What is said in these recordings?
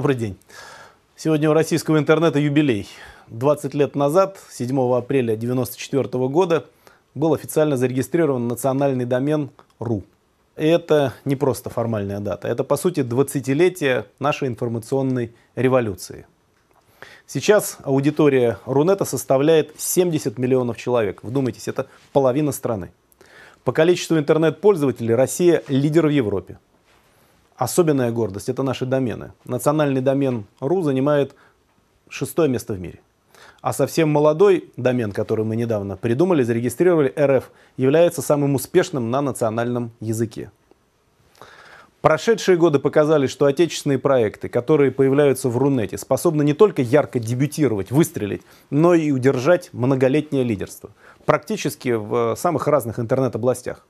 Добрый день. Сегодня у российского интернета юбилей. 20 лет назад, 7 апреля 1994 года, был официально зарегистрирован национальный домен .ру. И это не просто формальная дата, это по сути 20-летие нашей информационной революции. Сейчас аудитория Рунета составляет 70 миллионов человек. Вдумайтесь, это половина страны. По количеству интернет-пользователей Россия лидер в Европе. Особенная гордость – это наши домены. Национальный домен РУ занимает шестое место в мире. А совсем молодой домен, который мы недавно придумали, зарегистрировали, РФ, является самым успешным на национальном языке. Прошедшие годы показали, что отечественные проекты, которые появляются в Рунете, способны не только ярко дебютировать, выстрелить, но и удержать многолетнее лидерство. Практически в э, самых разных интернет-областях.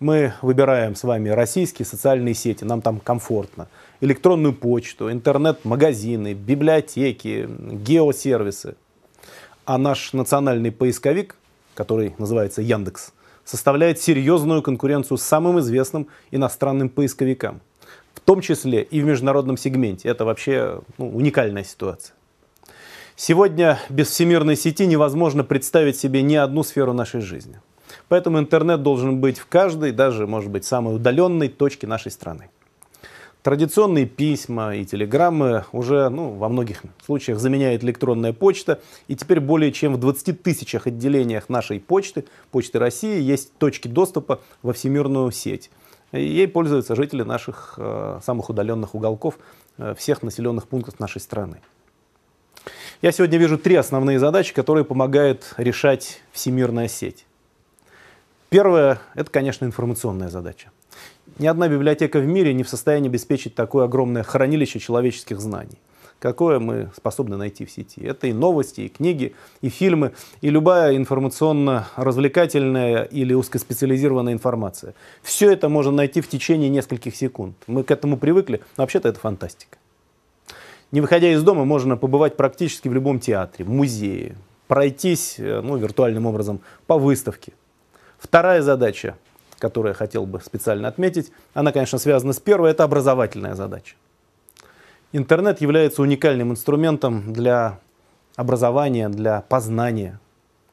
Мы выбираем с вами российские социальные сети, нам там комфортно. Электронную почту, интернет-магазины, библиотеки, геосервисы. А наш национальный поисковик, который называется Яндекс, составляет серьезную конкуренцию самым известным иностранным поисковикам. В том числе и в международном сегменте. Это вообще ну, уникальная ситуация. Сегодня без всемирной сети невозможно представить себе ни одну сферу нашей жизни. Поэтому интернет должен быть в каждой, даже, может быть, самой удаленной точке нашей страны. Традиционные письма и телеграммы уже ну, во многих случаях заменяет электронная почта. И теперь более чем в 20 тысячах отделениях нашей почты, Почты России, есть точки доступа во всемирную сеть. ей пользуются жители наших э, самых удаленных уголков э, всех населенных пунктов нашей страны. Я сегодня вижу три основные задачи, которые помогает решать всемирная сеть. Первое – это, конечно, информационная задача. Ни одна библиотека в мире не в состоянии обеспечить такое огромное хранилище человеческих знаний какое мы способны найти в сети. Это и новости, и книги, и фильмы, и любая информационно-развлекательная или узкоспециализированная информация. Все это можно найти в течение нескольких секунд. Мы к этому привыкли, но вообще-то это фантастика. Не выходя из дома, можно побывать практически в любом театре, музее, пройтись э, ну, виртуальным образом по выставке, Вторая задача, которую я хотел бы специально отметить, она, конечно, связана с первой, это образовательная задача. Интернет является уникальным инструментом для образования, для познания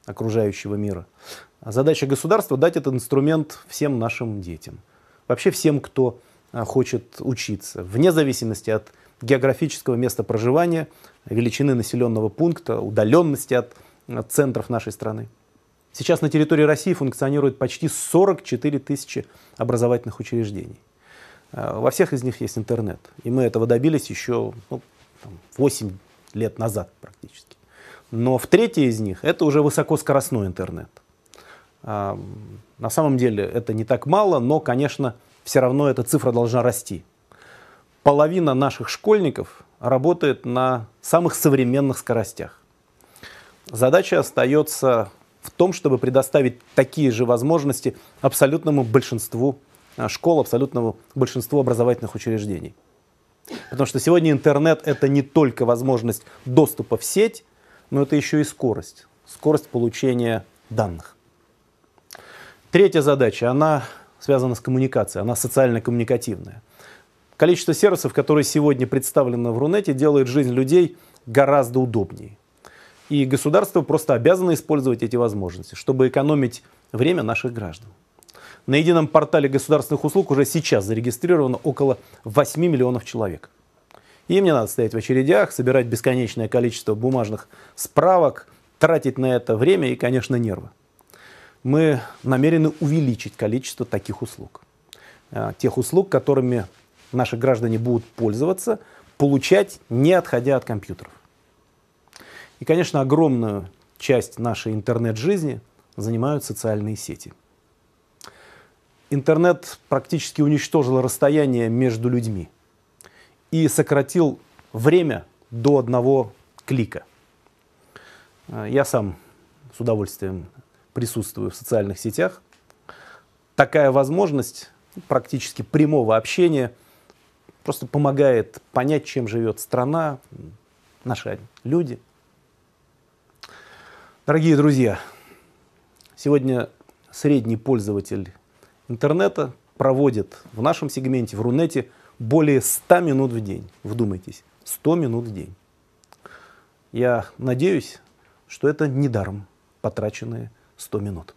окружающего мира. А задача государства – дать этот инструмент всем нашим детям. Вообще всем, кто а, хочет учиться, вне зависимости от географического места проживания, величины населенного пункта, удаленности от центров нашей страны. Сейчас на территории России функционирует почти 44 тысячи образовательных учреждений. Э, во всех из них есть интернет. И мы этого добились еще ну, 8 лет назад практически. Но в третьей из них это уже высокоскоростной интернет. Э, на самом деле это не так мало, но, конечно, все равно эта цифра должна расти. Половина наших школьников работает на самых современных скоростях. Задача остается в том, чтобы предоставить такие же возможности абсолютному большинству а, школ, абсолютному большинству образовательных учреждений. Потому что сегодня интернет это не только возможность доступа в сеть, но это еще и скорость, скорость получения данных. Третья задача, она связана с коммуникацией, она социально-коммуникативная. Количество сервисов, которые сегодня представлено в Рунете, делает жизнь людей гораздо удобнее. И государство просто обязано использовать эти возможности, чтобы экономить время наших граждан. На едином портале государственных услуг уже сейчас зарегистрировано около 8 миллионов человек. Им не надо стоять в очередях, собирать бесконечное количество бумажных справок, тратить на это время и, конечно, нервы. Мы намерены увеличить количество таких услуг. А, тех услуг, которыми наши граждане будут пользоваться, получать, не отходя от компьютеров. И, конечно, огромную часть нашей интернет-жизни занимают социальные сети. Интернет практически уничтожил расстояние между людьми и сократил время до одного клика. Э, я сам с удовольствием присутствую в социальных сетях. Такая возможность практически прямого общения просто помогает понять, чем живет страна, наши люди – Дорогие друзья, сегодня средний пользователь интернета проводит в нашем сегменте, в Рунете, более 100 минут в день. Вдумайтесь, 100 минут в день. Я надеюсь, что это недаром потраченные 100 минут.